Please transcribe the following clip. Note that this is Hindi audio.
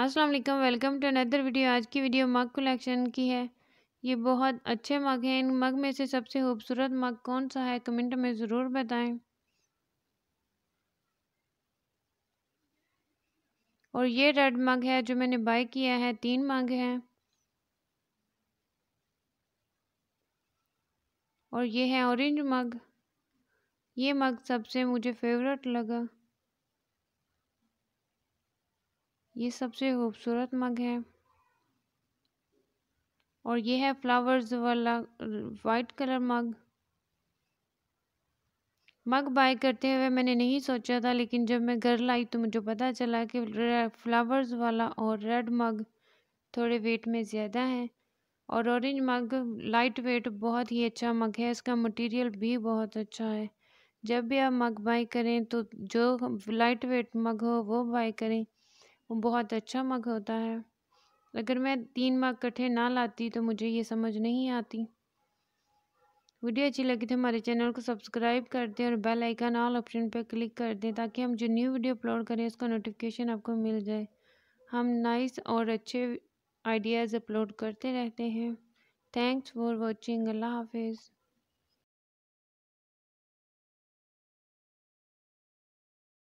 Aslam welcome to another video आज की वीडियो मग कलेक्शन की है ये बहुत अच्छे मग हैं इन मग में से सबसे खूबसूरत मग कौन सा है कमेंट में ज़रूर बताएं और ये रेड मग है जो मैंने बाय किया है तीन मग हैं और ये है ऑरेंज मग ये मग सबसे मुझे फेवरेट लगा ये सबसे खूबसूरत मग है और ये है फ्लावर्स वाला white colour mug mug buy करते हुए मैंने नहीं सोचा था लेकिन जब मैं घर लाई तो मुझे पता चला कि फ्लावर्स वाला और रेड मग थोड़े वेट में ज़्यादा है और ऑरेंज मग लाइट वेट बहुत ही अच्छा मग है इसका मटेरियल भी बहुत अच्छा है जब भी आप मग बाई करें तो जो लाइट वेट मग हो वो बाई करें वो बहुत अच्छा मग होता है अगर मैं तीन मग इकट्ठे ना लाती तो मुझे ये समझ नहीं आती वीडियो अच्छी लगी तो हमारे चैनल को सब्सक्राइब कर दें और बेल आइकन ऑल ऑप्शन पर क्लिक कर दें ताकि हम जो न्यू वीडियो अपलोड करें उसका नोटिफिकेशन आपको मिल जाए हम नाइस और अच्छे आइडियाज़ अपलोड करते रहते हैं थैंक्स फॉर वॉचिंग अल्लाह हाफिज़